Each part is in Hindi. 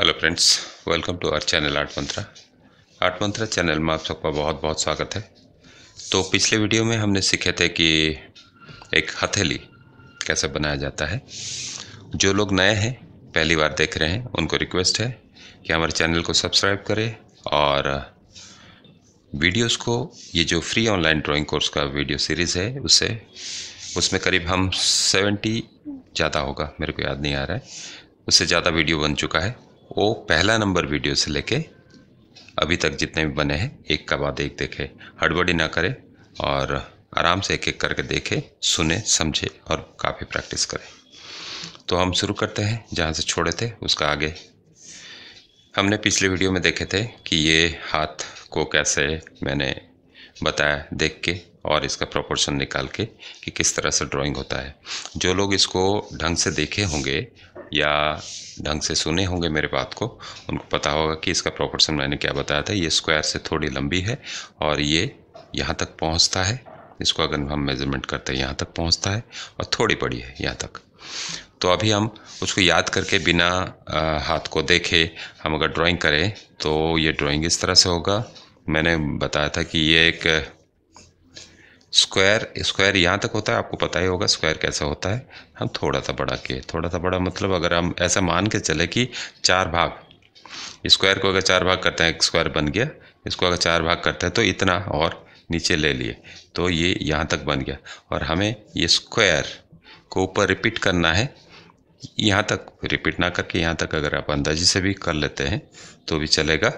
hello friends welcome to our channel Art Mantra Art Mantra channel में आप सबका बहुत बहुत स्वागत है तो पिछले वीडियो में हमने सीखे थे कि एक हथेली कैसे बनाया जाता है जो लोग नए हैं पहली बार देख रहे हैं उनको रिक्वेस्ट है कि हमारे चैनल को सब्सक्राइब करें और वीडियोस को ये जो फ्री ऑनलाइन ड्राइंग कोर्स का वीडियो सीरीज़ है उसे उसमें करीब हम सेवेंटी ज़्यादा होगा मेरे को याद नहीं आ रहा है उससे ज़्यादा वीडियो बन चुका है वो पहला नंबर वीडियो से लेके अभी तक जितने भी बने हैं एक का बाद एक देखे हड़बड़ी ना करें और आराम से एक एक करके देखें सुने समझे और काफ़ी प्रैक्टिस करें तो हम शुरू करते हैं जहाँ से छोड़े थे उसका आगे हमने पिछले वीडियो में देखे थे कि ये हाथ को कैसे मैंने बताया देख के और इसका प्रोपोर्शन निकाल के कि किस तरह से ड्राइंग होता है जो लोग इसको ढंग से देखे होंगे या ढंग से सुने होंगे मेरे बात को उनको पता होगा कि इसका प्रोपोर्शन मैंने क्या बताया था ये स्क्वायर से थोड़ी लंबी है और ये यहाँ तक पहुँचता है इसको अगर हम मेज़रमेंट करते हैं यहाँ तक पहुँचता है और थोड़ी बड़ी है यहाँ तक तो अभी हम उसको याद करके बिना आ, हाथ को देखे हम अगर ड्राइंग करें तो ये ड्राइंग इस तरह से होगा मैंने बताया था कि ये एक स्क्वायर स्क्वायर यहाँ तक होता है आपको पता ही होगा स्क्वायर कैसा होता है हम थोड़ा सा बड़ा किए थोड़ा सा बड़ा मतलब अगर हम ऐसा मान के चले कि चार भाग स्क्वायर को अगर चार भाग करते हैं एक स्क्वायर बन गया इसको अगर चार भाग करते हैं तो इतना और नीचे ले लिए तो ये यहाँ तक बन गया और हमें ये स्क्वायर को ऊपर रिपीट करना है यहाँ तक रिपीट ना करके यहाँ तक अगर आप अंदाजी से भी कर लेते हैं तो भी चलेगा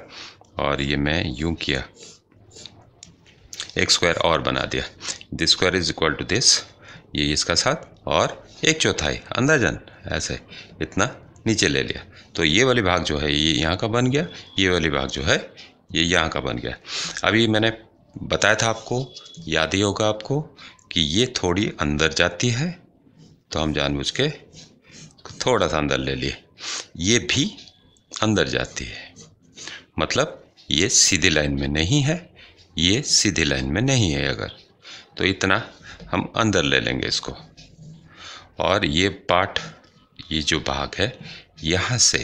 और ये मैं यूँ किया एक स्क्वायर और बना दिया this square is equal to this ये इसका साथ और एक चौथाई अंदाजन ऐसे इतना नीचे ले लिया तो ये वाली भाग जो है ये यहाँ का बन गया ये वाली भाग जो है ये यहाँ का बन गया अभी मैंने बताया था आपको याद ही होगा आपको कि ये थोड़ी अंदर जाती है तो हम जानबूझ के थोड़ा सा अंदर ले लिए ये भी अंदर जाती है मतलब ये सीधी लाइन में नहीं है ये सीधी लाइन में नहीं है अगर तो इतना हम अंदर ले लेंगे इसको और ये पार्ट ये जो भाग है यहाँ से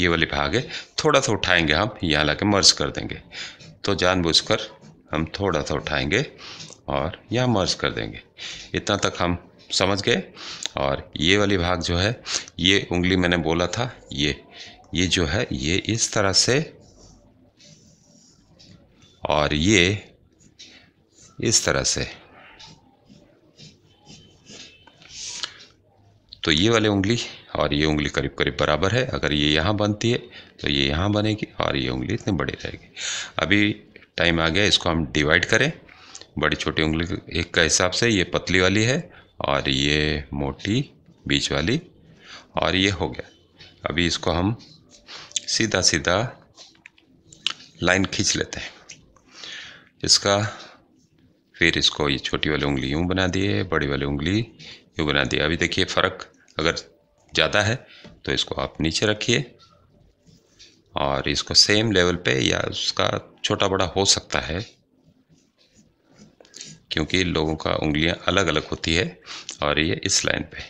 ये वाली भाग है थोड़ा सा उठाएंगे हम यहाँ ला के मर्ज कर देंगे तो जानबूझकर हम थोड़ा सा उठाएंगे और यहाँ मर्ज कर देंगे इतना तक हम समझ गए और ये वाली भाग जो है ये उंगली मैंने बोला था ये ये जो है ये इस तरह से और ये इस तरह से तो ये वाले उंगली और ये उंगली करीब करीब बराबर है अगर ये यहाँ बनती है तो ये यहाँ बनेगी और ये उंगली इतनी बड़ी रहेगी अभी टाइम आ गया इसको हम डिवाइड करें बड़ी छोटी उंगली एक का हिसाब से ये पतली वाली है और ये मोटी बीच वाली और ये हो गया अभी इसको हम सीधा सीधा लाइन खींच लेते हैं इसका फिर इसको ये छोटी वाली उंगली यूँ बना दिए बड़ी वाली उंगली यूँ बना दिए अभी देखिए फ़र्क अगर ज़्यादा है तो इसको आप नीचे रखिए और इसको सेम लेवल पे या उसका छोटा बड़ा हो सकता है क्योंकि लोगों का उंगलियां अलग अलग होती है और ये इस लाइन पे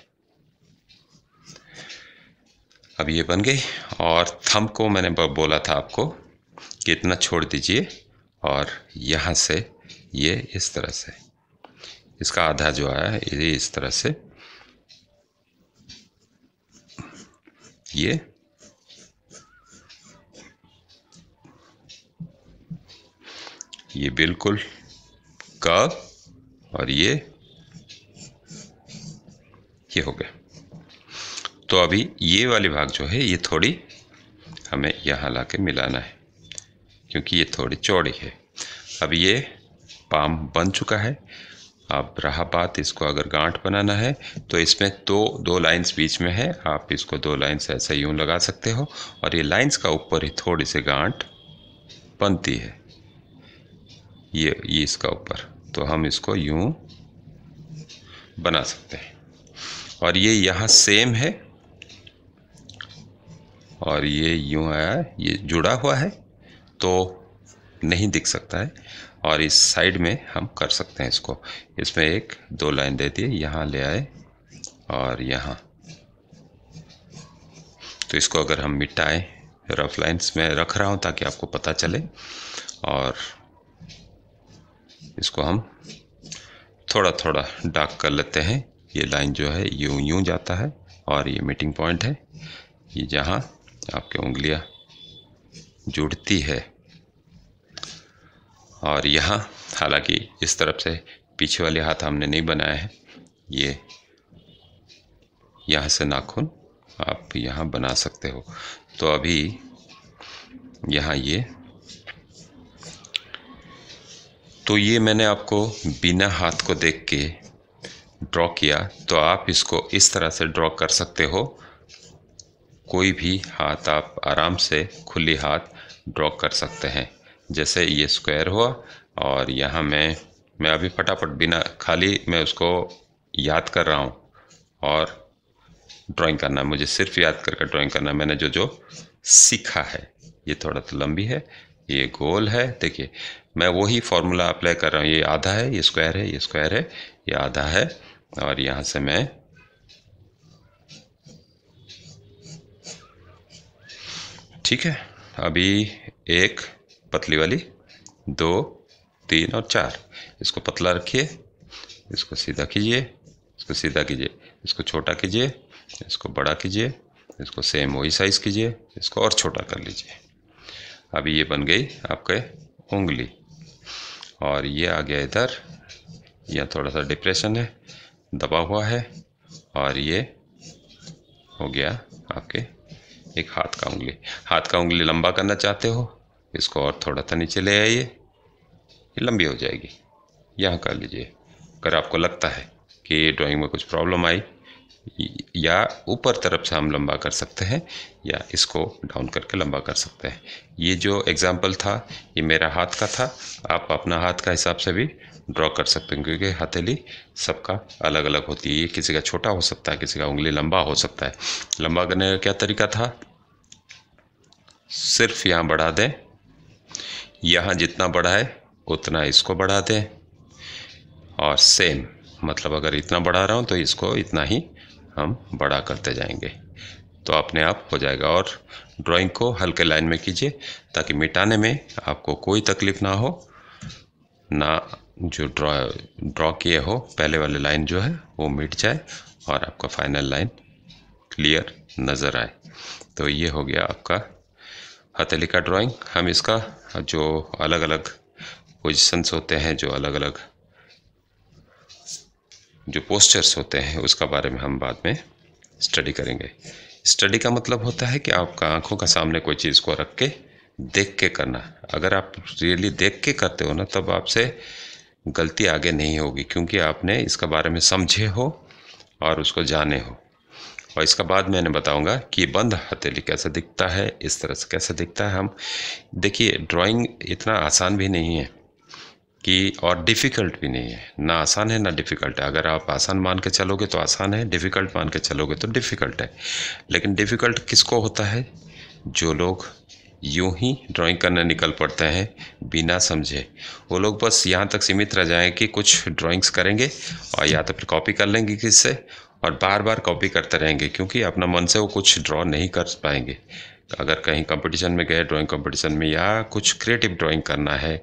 अब ये बन गई और थंब को मैंने बोला था आपको कि इतना छोड़ दीजिए और यहाँ से ये इस तरह से इसका आधा जो आया है ये इस तरह से ये ये बिल्कुल कर्व और ये ये हो गया तो अभी ये वाले भाग जो है ये थोड़ी हमें यहाँ ला के मिलाना है क्योंकि ये थोड़ी चौड़ी है अब ये पाम बन चुका है अब रहा बात इसको अगर गांठ बनाना है तो इसमें दो तो दो लाइंस बीच में है आप इसको दो लाइंस ऐसे यूं लगा सकते हो और ये लाइंस का ऊपर ही थोड़ी सी गांठ बनती है ये ये इसका ऊपर तो हम इसको यूं बना सकते हैं और ये यहाँ सेम है और ये यूं आया ये जुड़ा हुआ है तो नहीं दिख सकता है और इस साइड में हम कर सकते हैं इसको इसमें एक दो लाइन दे दिए यहाँ ले आए और यहाँ तो इसको अगर हम मिटाएं रफ लाइन्स में रख रहा हूँ ताकि आपको पता चले और इसको हम थोड़ा थोड़ा डार्क कर लेते हैं ये लाइन जो है यूं यूं जाता है और ये मीटिंग पॉइंट है ये जहाँ आपके उंगलियाँ जुड़ती है और यहाँ हालांकि इस तरफ से पीछे वाले हाथ हमने नहीं बनाया है ये यहाँ से नाखून आप यहाँ बना सकते हो तो अभी यहाँ ये तो ये मैंने आपको बिना हाथ को देख के ड्रॉ किया तो आप इसको इस तरह से ड्रॉ कर सकते हो कोई भी हाथ आप आराम से खुली हाथ ड्रॉ कर सकते हैं जैसे ये स्क्वायर हुआ और यहाँ मैं मैं अभी फटाफट बिना खाली मैं उसको याद कर रहा हूँ और ड्राइंग करना मुझे सिर्फ याद करके ड्राइंग करना मैंने जो जो सीखा है ये थोड़ा तो लंबी है ये गोल है देखिए मैं वही फार्मूला अप्लाई कर रहा हूँ ये आधा है ये स्क्वायर है ये स्क्वायर है ये आधा है और यहाँ से मैं ठीक है अभी एक पतली वाली दो तीन और चार इसको पतला रखिए इसको सीधा कीजिए इसको सीधा कीजिए इसको छोटा कीजिए इसको बड़ा कीजिए इसको सेम वही साइज़ कीजिए इसको और छोटा कर लीजिए अभी ये बन गई आपके उंगली और ये आ गया इधर यह थोड़ा सा डिप्रेशन है दबा हुआ है और ये हो गया आपके एक हाथ का उंगली हाथ का उंगली लंबा करना चाहते हो इसको और थोड़ा सा नीचे ले आइए ये लंबी हो जाएगी यहाँ कर लीजिए अगर आपको लगता है कि ड्राइंग में कुछ प्रॉब्लम आई या ऊपर तरफ से हम लंबा कर सकते हैं या इसको डाउन करके लंबा कर सकते हैं ये जो एग्ज़ाम्पल था ये मेरा हाथ का था आप अपना हाथ का हिसाब से भी ड्रॉ कर सकते हैं क्योंकि हथेली सबका अलग अलग होती है ये किसी का छोटा हो सकता है किसी का उंगली लंबा हो सकता है लंबा करने का क्या तरीका था सिर्फ यहाँ बढ़ा दें यहाँ जितना बढ़ा है उतना इसको बढ़ा दें और सेम मतलब अगर इतना बढ़ा रहा हूँ तो इसको इतना ही हम बड़ा करते जाएंगे तो अपने आप हो जाएगा और ड्राइंग को हल्के लाइन में कीजिए ताकि मिटाने में आपको कोई तकलीफ़ ना हो ना जो ड्रॉ ड्रॉ किए हो पहले वाले लाइन जो है वो मिट जाए और आपका फाइनल लाइन क्लियर नज़र आए तो ये हो गया आपका हथेली का ड्राइंग हम इसका जो अलग अलग पोजिशंस होते हैं जो अलग अलग जो पोस्चर्स होते हैं उसका बारे में हम बाद में स्टडी करेंगे स्टडी का मतलब होता है कि आपका आंखों का सामने कोई चीज़ को रख के देख के करना अगर आप रियली देख के करते हो ना तब आपसे गलती आगे नहीं होगी क्योंकि आपने इसका बारे में समझे हो और उसको जाने हो और इसका बाद मैंने बताऊंगा कि ये बंद हथेली कैसे दिखता है इस तरह से कैसे दिखता है हम देखिए ड्राइंग इतना आसान भी नहीं है कि और डिफ़िकल्ट भी नहीं है ना आसान है ना डिफ़िकल्ट है अगर आप आसान मान के चलोगे तो आसान है डिफ़िकल्ट मान के चलोगे तो डिफ़िकल्ट है लेकिन डिफ़िकल्ट किसको होता है जो लोग यूं ही ड्राइंग करना निकल पड़ता है बिना समझे वो लोग बस यहाँ तक सीमित रह जाएँ कि कुछ ड्राइंग्स करेंगे और या तो फिर कॉपी कर लेंगे किससे और बार बार कॉपी करते रहेंगे क्योंकि अपना मन से वो कुछ ड्रॉ नहीं कर पाएंगे अगर कहीं कंपटीशन में गए ड्राइंग कंपटीशन में या कुछ क्रिएटिव ड्राइंग करना है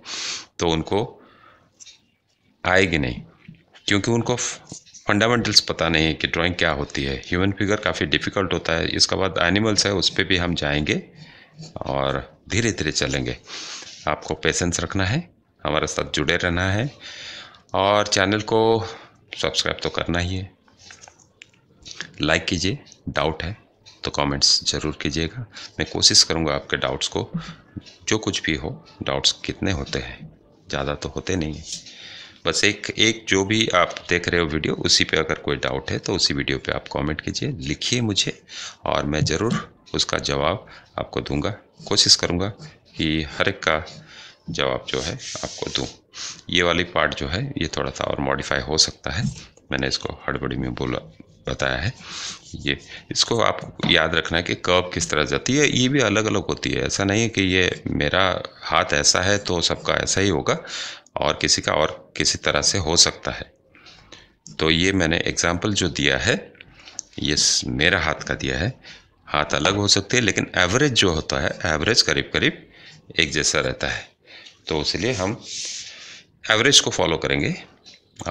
तो उनको आएगी नहीं क्योंकि उनको फंडामेंटल्स पता नहीं है कि ड्राइंग क्या होती है ह्यूमन फिगर काफ़ी डिफ़िकल्ट होता है इसके बाद एनिमल्स है उस पर भी हम जाएंगे और धीरे धीरे चलेंगे आपको पेशेंस रखना है हमारे साथ जुड़े रहना है और चैनल को सब्सक्राइब तो करना ही है लाइक कीजिए डाउट है तो कमेंट्स ज़रूर कीजिएगा मैं कोशिश करूँगा आपके डाउट्स को जो कुछ भी हो डाउट्स कितने होते हैं ज़्यादा तो होते नहीं हैं बस एक एक जो भी आप देख रहे हो वीडियो उसी पे अगर कोई डाउट है तो उसी वीडियो पे आप कमेंट कीजिए लिखिए मुझे और मैं ज़रूर उसका जवाब आपको दूंगा कोशिश करूंगा कि हर एक का जवाब जो है आपको दूं ये वाली पार्ट जो है ये थोड़ा सा और मॉडिफाई हो सकता है मैंने इसको हड़बड़ी में बोला बताया है ये इसको आप याद रखना है कि कब किस तरह जाती है ये भी अलग अलग होती है ऐसा नहीं है कि ये मेरा हाथ ऐसा है तो सबका ऐसा ही होगा और किसी का और किसी तरह से हो सकता है तो ये मैंने एग्ज़ाम्पल जो दिया है ये मेरा हाथ का दिया है हाथ अलग हो सकते हैं लेकिन एवरेज जो होता है एवरेज करीब करीब एक जैसा रहता है तो इसलिए हम एवरेज को फॉलो करेंगे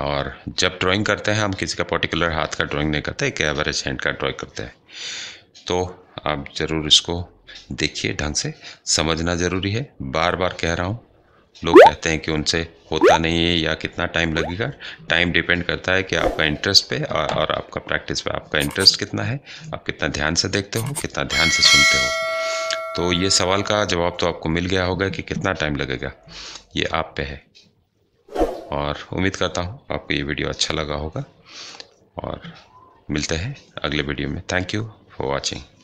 और जब ड्राइंग करते हैं हम किसी का पर्टिकुलर हाथ का ड्राइंग नहीं करते एक एवरेज हैंड का ड्राइंग करते हैं तो आप ज़रूर इसको देखिए ढंग से समझना ज़रूरी है बार बार कह रहा हूँ लोग कहते हैं कि उनसे होता नहीं है या कितना टाइम लगेगा टाइम डिपेंड करता है कि आपका इंटरेस्ट पे और आपका प्रैक्टिस पे आपका इंटरेस्ट कितना है आप कितना ध्यान से देखते हो कितना ध्यान से सुनते हो तो ये सवाल का जवाब तो आपको मिल गया होगा कि कितना टाइम लगेगा ये आप पे है और उम्मीद करता हूँ आपको ये वीडियो अच्छा लगा होगा और मिलते हैं अगले वीडियो में थैंक यू फॉर वॉचिंग